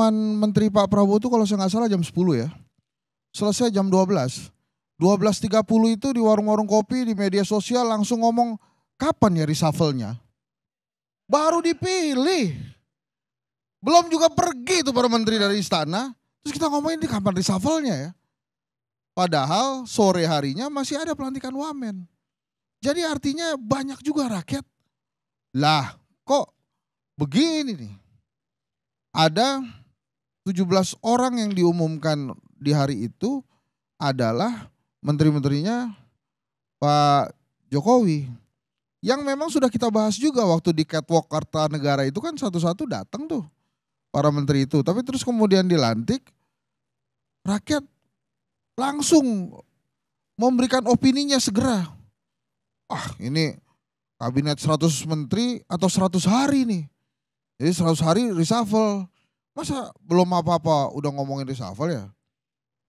pengumuman Menteri Pak Prabowo itu kalau saya nggak salah jam 10 ya. Selesai jam 12. 12.30 itu di warung-warung kopi, di media sosial langsung ngomong kapan ya reshuffle-nya. Baru dipilih. Belum juga pergi itu para menteri dari istana. Terus kita ngomongin di kapan reshuffle-nya ya. Padahal sore harinya masih ada pelantikan wamen. Jadi artinya banyak juga rakyat. Lah kok begini nih. Ada 17 orang yang diumumkan di hari itu adalah menteri-menterinya Pak Jokowi yang memang sudah kita bahas juga waktu di catwalk Negara itu kan satu-satu datang tuh para menteri itu tapi terus kemudian dilantik rakyat langsung memberikan opininya segera ah ini kabinet 100 menteri atau 100 hari nih jadi 100 hari reshuffle Masa belum apa-apa udah ngomongin reshuffle ya?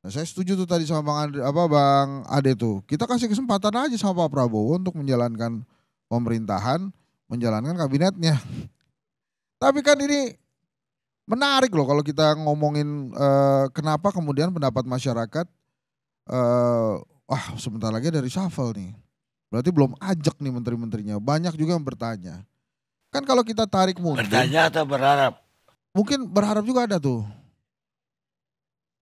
Nah, saya setuju tuh tadi sama Bang Andre, apa Bang Ade tuh. Kita kasih kesempatan aja sama Pak Prabowo untuk menjalankan pemerintahan, menjalankan kabinetnya. Tapi kan ini menarik loh kalau kita ngomongin eh, kenapa kemudian pendapat masyarakat eh wah sebentar lagi dari reshuffle nih. Berarti belum ajak nih menteri-menterinya. Banyak juga yang bertanya. Kan kalau kita tarik mundur. Bertanya atau berharap? Mungkin berharap juga ada tuh.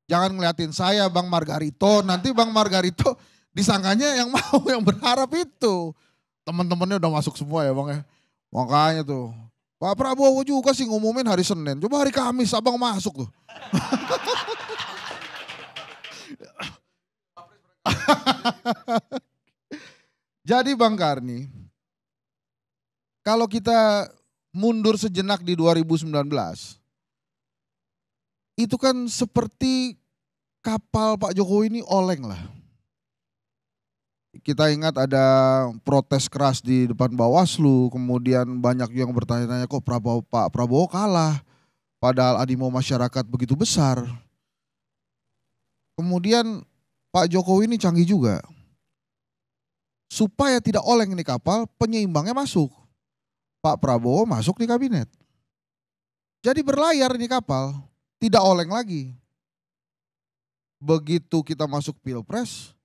Jangan ngeliatin saya Bang Margarito, nanti Bang Margarito disangkanya yang mau, yang berharap itu. Teman-temannya udah masuk semua ya Bang ya. Makanya tuh. Pak Prabowo juga sih ngumumin hari Senin. Coba hari Kamis abang masuk tuh. Jadi Bang Karni, kalau kita mundur sejenak di 2019, itu kan seperti kapal Pak Jokowi ini oleng lah. Kita ingat ada protes keras di depan Bawaslu, kemudian banyak yang bertanya-tanya kok Prabowo Pak Prabowo kalah, padahal animo masyarakat begitu besar. Kemudian Pak Jokowi ini canggih juga. Supaya tidak oleng ini kapal, penyeimbangnya masuk. Pak Prabowo masuk di kabinet. Jadi berlayar ini kapal tidak oleng lagi. Begitu kita masuk pilpres,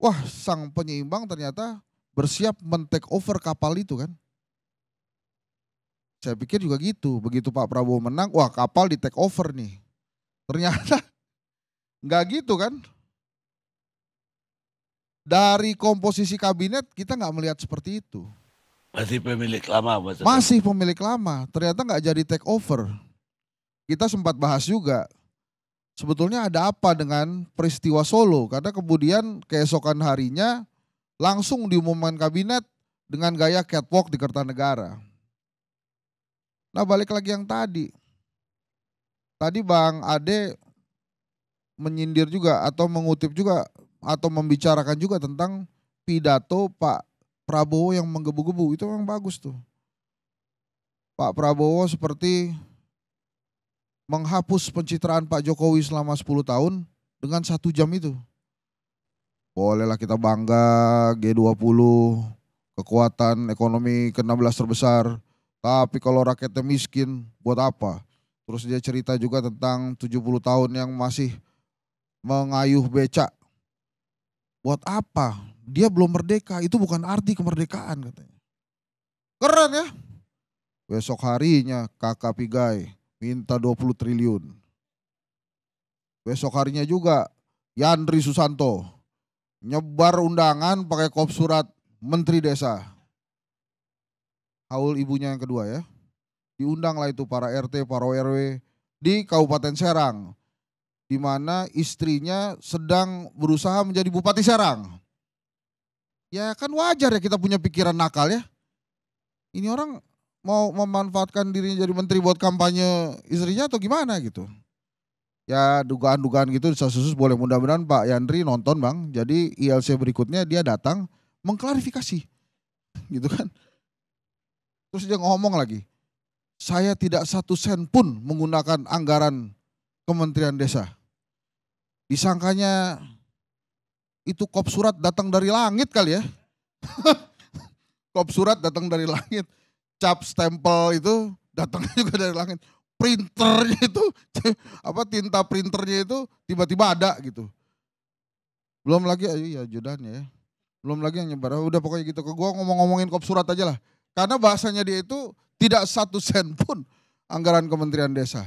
wah sang penyeimbang ternyata bersiap men-take over kapal itu kan. Saya pikir juga gitu, begitu Pak Prabowo menang, wah kapal di take over nih. Ternyata nggak gitu kan. Dari komposisi kabinet kita nggak melihat seperti itu. Masih pemilik lama. Masih pemilik lama, ternyata nggak jadi take over kita sempat bahas juga sebetulnya ada apa dengan peristiwa Solo karena kemudian keesokan harinya langsung diumumkan kabinet dengan gaya catwalk di Kertanegara. Nah balik lagi yang tadi. Tadi Bang Ade menyindir juga atau mengutip juga atau membicarakan juga tentang pidato Pak Prabowo yang menggebu-gebu. Itu memang bagus tuh. Pak Prabowo seperti menghapus pencitraan Pak Jokowi selama 10 tahun dengan satu jam itu. Bolehlah kita bangga G20, kekuatan ekonomi ke-16 terbesar. Tapi kalau rakyatnya miskin, buat apa? Terus dia cerita juga tentang 70 tahun yang masih mengayuh becak. Buat apa? Dia belum merdeka, itu bukan arti kemerdekaan katanya. Keren ya? Besok harinya kakak pigai minta 20 triliun. Besok harinya juga Yandri Susanto nyebar undangan pakai kop surat Menteri Desa. Haul ibunya yang kedua ya. Diundanglah itu para RT, para RW di Kabupaten Serang. Di mana istrinya sedang berusaha menjadi Bupati Serang. Ya kan wajar ya kita punya pikiran nakal ya. Ini orang mau memanfaatkan dirinya jadi menteri buat kampanye istrinya atau gimana gitu. Ya dugaan-dugaan gitu susus boleh mudah-mudahan Pak Yandri nonton Bang. Jadi ILC berikutnya dia datang mengklarifikasi. Gitu kan. Terus dia ngomong lagi. Saya tidak satu sen pun menggunakan anggaran Kementerian Desa. Disangkanya itu kop surat datang dari langit kali ya. kop surat datang dari langit cap stempel itu datangnya juga dari langit. Printernya itu apa tinta printernya itu tiba-tiba ada gitu. Belum lagi ayo ya jodannya ya. Belum lagi yang nyebar. Udah pokoknya gitu ke gua ngomong-ngomongin kop surat aja lah. Karena bahasanya dia itu tidak satu sen pun anggaran Kementerian Desa.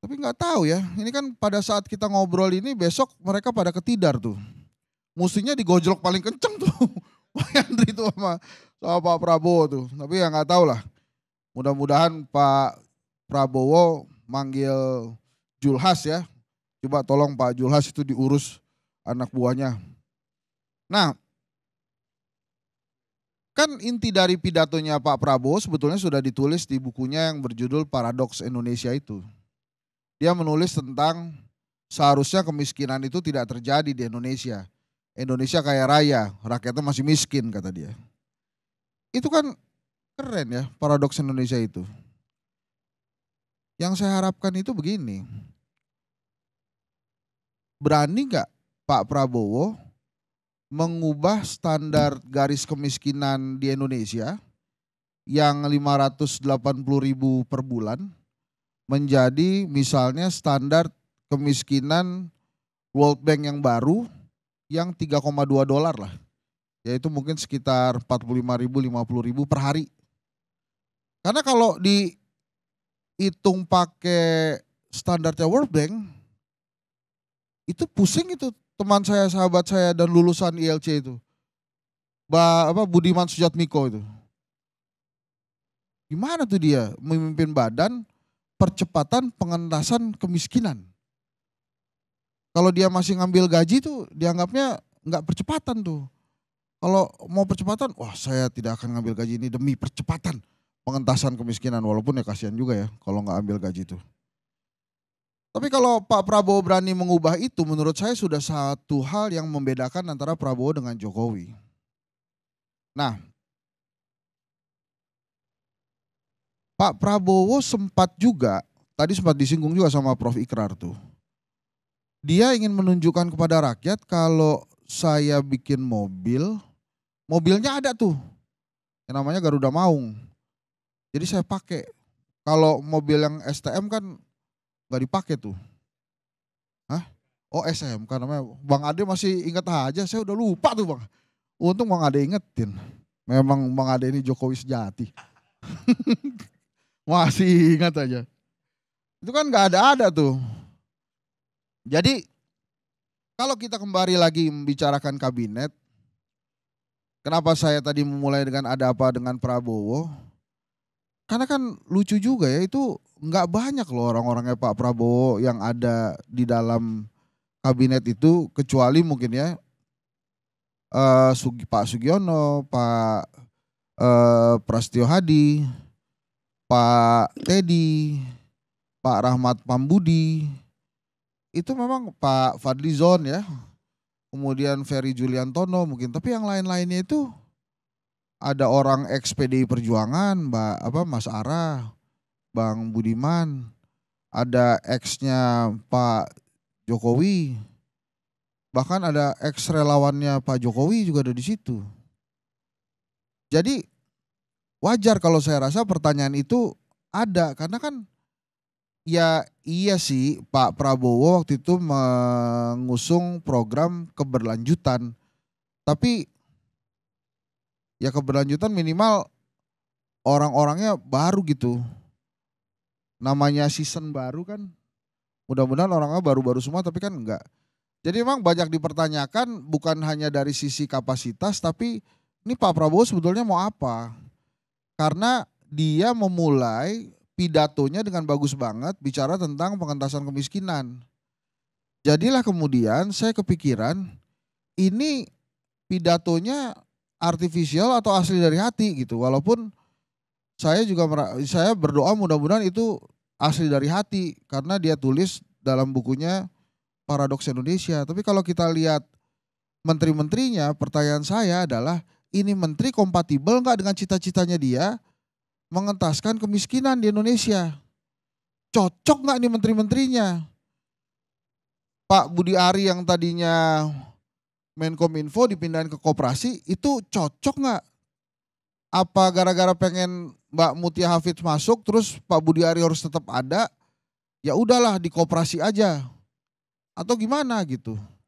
Tapi nggak tahu ya, ini kan pada saat kita ngobrol ini besok mereka pada ketidar tuh. Musuhnya digojlok paling kenceng tuh. Pak Andri itu sama sama Pak Prabowo tuh. Tapi ya nggak tahu lah. Mudah-mudahan Pak Prabowo manggil Julhas ya. Coba tolong Pak Julhas itu diurus anak buahnya. Nah, kan inti dari pidatonya Pak Prabowo sebetulnya sudah ditulis di bukunya yang berjudul Paradoks Indonesia itu. Dia menulis tentang seharusnya kemiskinan itu tidak terjadi di Indonesia. Indonesia kaya raya, rakyatnya masih miskin kata dia itu kan keren ya paradoks Indonesia itu. Yang saya harapkan itu begini. Berani nggak Pak Prabowo mengubah standar garis kemiskinan di Indonesia yang 580 ribu per bulan menjadi misalnya standar kemiskinan World Bank yang baru yang 3,2 dolar lah yaitu mungkin sekitar 45000 ribu, ribu per hari. Karena kalau dihitung pakai standarnya World Bank, itu pusing itu teman saya, sahabat saya dan lulusan ILC itu. Ba, apa Budiman Sujatmiko itu. Gimana tuh dia memimpin badan percepatan pengentasan kemiskinan. Kalau dia masih ngambil gaji tuh dianggapnya nggak percepatan tuh kalau mau percepatan, wah saya tidak akan ngambil gaji ini demi percepatan pengentasan kemiskinan. Walaupun ya kasihan juga ya kalau nggak ambil gaji itu. Tapi kalau Pak Prabowo berani mengubah itu, menurut saya sudah satu hal yang membedakan antara Prabowo dengan Jokowi. Nah, Pak Prabowo sempat juga, tadi sempat disinggung juga sama Prof. Ikrar tuh. Dia ingin menunjukkan kepada rakyat kalau saya bikin mobil mobilnya ada tuh yang namanya Garuda Maung jadi saya pakai kalau mobil yang STM kan nggak dipakai tuh Hah? Oh SM karena Bang Ade masih ingat aja saya udah lupa tuh Bang untung Bang Ade ingetin memang Bang Ade ini Jokowi sejati masih ingat aja itu kan nggak ada-ada tuh jadi kalau kita kembali lagi membicarakan kabinet Kenapa saya tadi memulai dengan ada apa dengan Prabowo? Karena kan lucu juga ya itu nggak banyak loh orang-orangnya Pak Prabowo yang ada di dalam kabinet itu kecuali mungkin ya uh, Sugi, Pak Sugiono, Pak uh, eh, Prastio Hadi, Pak Teddy, Pak Rahmat Pambudi, itu memang Pak Fadlizon ya kemudian Ferry Juliantono mungkin tapi yang lain-lainnya itu ada orang ex PDI Perjuangan Mbak apa Mas Ara Bang Budiman ada ex-nya Pak Jokowi bahkan ada ex relawannya Pak Jokowi juga ada di situ jadi wajar kalau saya rasa pertanyaan itu ada karena kan Ya iya sih Pak Prabowo waktu itu mengusung program keberlanjutan. Tapi ya keberlanjutan minimal orang-orangnya baru gitu. Namanya season baru kan. Mudah-mudahan orangnya baru-baru semua tapi kan enggak. Jadi memang banyak dipertanyakan bukan hanya dari sisi kapasitas tapi ini Pak Prabowo sebetulnya mau apa? Karena dia memulai pidatonya dengan bagus banget bicara tentang pengentasan kemiskinan. Jadilah kemudian saya kepikiran ini pidatonya artifisial atau asli dari hati gitu. Walaupun saya juga saya berdoa mudah-mudahan itu asli dari hati karena dia tulis dalam bukunya Paradoks Indonesia. Tapi kalau kita lihat menteri-menterinya, pertanyaan saya adalah ini menteri kompatibel nggak dengan cita-citanya dia? mengentaskan kemiskinan di Indonesia. Cocok nggak nih menteri-menterinya? Pak Budi Ari yang tadinya Menkom Info dipindahin ke koperasi itu cocok nggak? Apa gara-gara pengen Mbak Mutia Hafid masuk terus Pak Budi Ari harus tetap ada? Ya udahlah di koperasi aja. Atau gimana gitu.